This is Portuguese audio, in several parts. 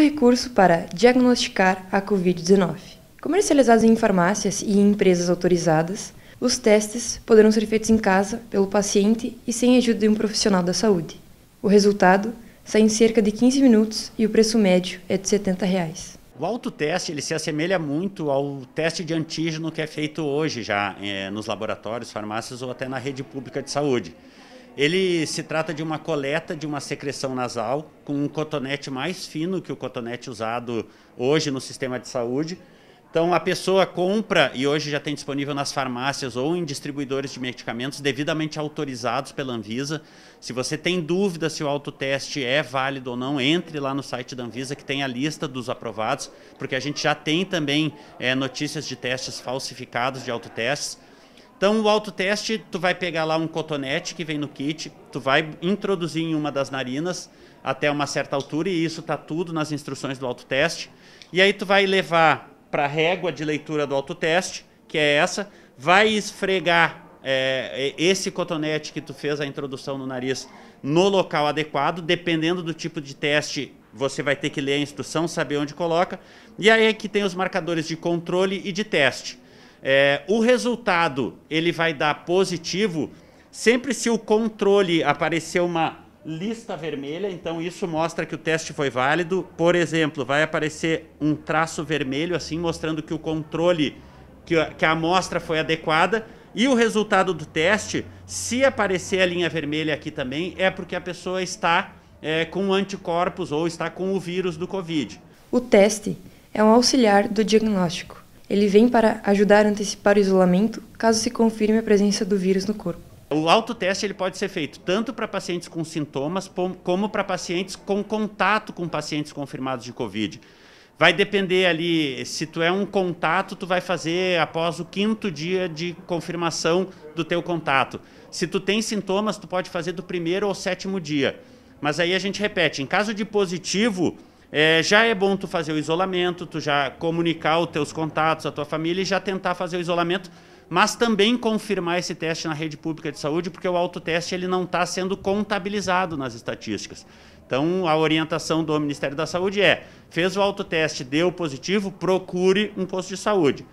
novo recurso para diagnosticar a Covid-19. Comercializados em farmácias e em empresas autorizadas, os testes poderão ser feitos em casa pelo paciente e sem a ajuda de um profissional da saúde. O resultado sai em cerca de 15 minutos e o preço médio é de R$ 70. Reais. O autoteste ele se assemelha muito ao teste de antígeno que é feito hoje já eh, nos laboratórios, farmácias ou até na rede pública de saúde. Ele se trata de uma coleta de uma secreção nasal com um cotonete mais fino que o cotonete usado hoje no sistema de saúde. Então a pessoa compra e hoje já tem disponível nas farmácias ou em distribuidores de medicamentos devidamente autorizados pela Anvisa. Se você tem dúvida se o autoteste é válido ou não, entre lá no site da Anvisa que tem a lista dos aprovados, porque a gente já tem também é, notícias de testes falsificados de autotestes. Então, o autoteste, tu vai pegar lá um cotonete que vem no kit, tu vai introduzir em uma das narinas até uma certa altura, e isso está tudo nas instruções do autoteste. E aí tu vai levar para a régua de leitura do autoteste, que é essa, vai esfregar é, esse cotonete que tu fez a introdução no nariz no local adequado, dependendo do tipo de teste, você vai ter que ler a instrução, saber onde coloca. E aí aqui é tem os marcadores de controle e de teste. É, o resultado ele vai dar positivo sempre se o controle aparecer uma lista vermelha, então isso mostra que o teste foi válido. Por exemplo, vai aparecer um traço vermelho assim mostrando que o controle que a, que a amostra foi adequada. E o resultado do teste, se aparecer a linha vermelha aqui também, é porque a pessoa está é, com anticorpos ou está com o vírus do Covid. O teste é um auxiliar do diagnóstico ele vem para ajudar a antecipar o isolamento caso se confirme a presença do vírus no corpo. O autoteste ele pode ser feito tanto para pacientes com sintomas como para pacientes com contato com pacientes confirmados de Covid. Vai depender ali, se tu é um contato, tu vai fazer após o quinto dia de confirmação do teu contato. Se tu tem sintomas, tu pode fazer do primeiro ou sétimo dia. Mas aí a gente repete, em caso de positivo, é, já é bom tu fazer o isolamento, tu já comunicar os teus contatos, a tua família e já tentar fazer o isolamento, mas também confirmar esse teste na rede pública de saúde, porque o autoteste ele não está sendo contabilizado nas estatísticas. Então, a orientação do Ministério da Saúde é: fez o autoteste, deu positivo, procure um posto de saúde.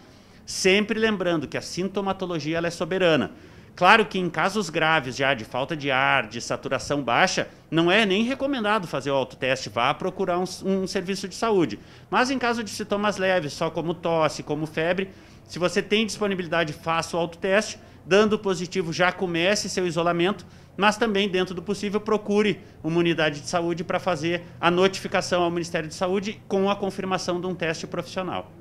Sempre lembrando que a sintomatologia ela é soberana. Claro que em casos graves já de falta de ar, de saturação baixa, não é nem recomendado fazer o autoteste, vá procurar um, um serviço de saúde. Mas em caso de sintomas leves, só como tosse, como febre, se você tem disponibilidade, faça o autoteste. Dando positivo, já comece seu isolamento, mas também, dentro do possível, procure uma unidade de saúde para fazer a notificação ao Ministério de Saúde com a confirmação de um teste profissional.